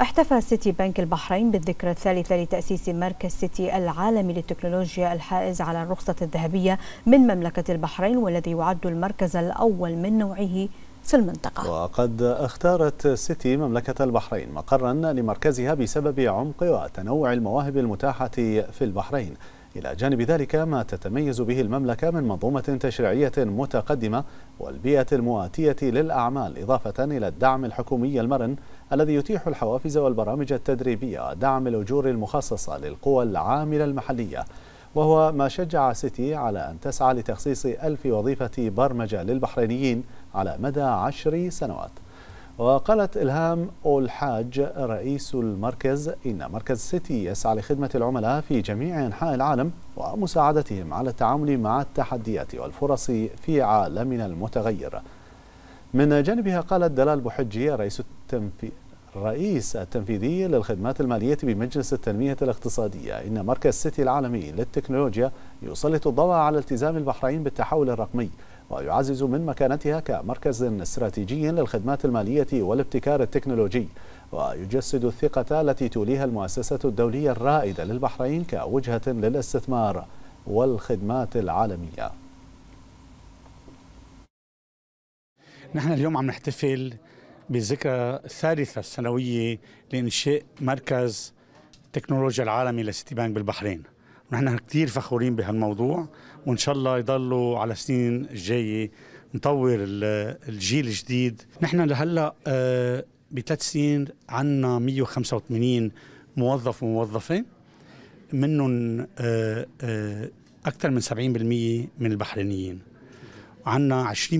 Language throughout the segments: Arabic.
احتفى سيتي بنك البحرين بالذكرى الثالثة لتأسيس مركز سيتي العالمي للتكنولوجيا الحائز على الرخصة الذهبية من مملكة البحرين والذي يعد المركز الأول من نوعه في المنطقة وقد اختارت سيتي مملكة البحرين مقرا لمركزها بسبب عمق وتنوع المواهب المتاحة في البحرين إلى جانب ذلك ما تتميز به المملكة من منظومة تشريعية متقدمة والبيئة المواتية للأعمال إضافة إلى الدعم الحكومي المرن الذي يتيح الحوافز والبرامج التدريبية ودعم الأجور المخصصة للقوى العاملة المحلية وهو ما شجع سيتي على أن تسعى لتخصيص ألف وظيفة برمجة للبحرينيين على مدى عشر سنوات وقالت إلهام الحاج رئيس المركز إن مركز سيتي يسعى لخدمة العملاء في جميع أنحاء العالم ومساعدتهم على التعامل مع التحديات والفرص في عالمنا المتغير من جانبها قالت دلال بحجي رئيس التنفيذ الرئيس التنفيذي للخدمات المالية بمجلس التنمية الاقتصادية إن مركز سيتي العالمي للتكنولوجيا يسلط الضوء على التزام البحرين بالتحول الرقمي ويعزز من مكانتها كمركز استراتيجي للخدمات المالية والابتكار التكنولوجي ويجسد الثقة التي توليها المؤسسة الدولية الرائدة للبحرين كوجهة للاستثمار والخدمات العالمية نحن اليوم عم نحتفل بالذكرى الثالثة السنوية لإنشاء مركز تكنولوجيا العالمي لسيتي بانك بالبحرين ونحن كثير فخورين بهالموضوع وإن شاء الله يضلوا على السنين الجاية نطور الجيل الجديد نحن لهلا آه، بثلاث سنين عندنا 185 موظف وموظفة منهم آه، آه، أكثر من 70% من البحرينيين وعندنا 20%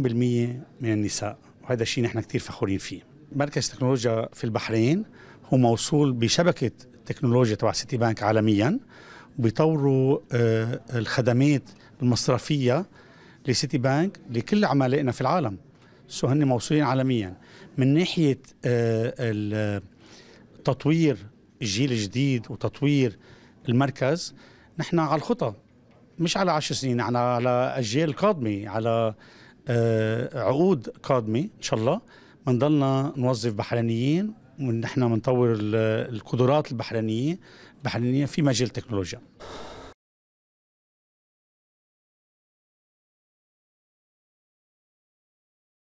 من النساء وهذا الشيء نحن كثير فخورين فيه مركز تكنولوجيا في البحرين هو موصول بشبكة تكنولوجيا تبع سيتي بانك عالميا وبيطوروا آه، الخدمات المصرفية لسيتي بانك لكل عملائنا في العالم سو هن موصولين عالميا من ناحية آه، تطوير الجيل الجديد وتطوير المركز نحن على الخطى مش على عشر سنين على على أجيال قادمة على آه، عقود قادمه ان شاء الله بنضلنا نوظف بحرينيين ونحن بنطور القدرات البحرانيه البحرينيه في مجال التكنولوجيا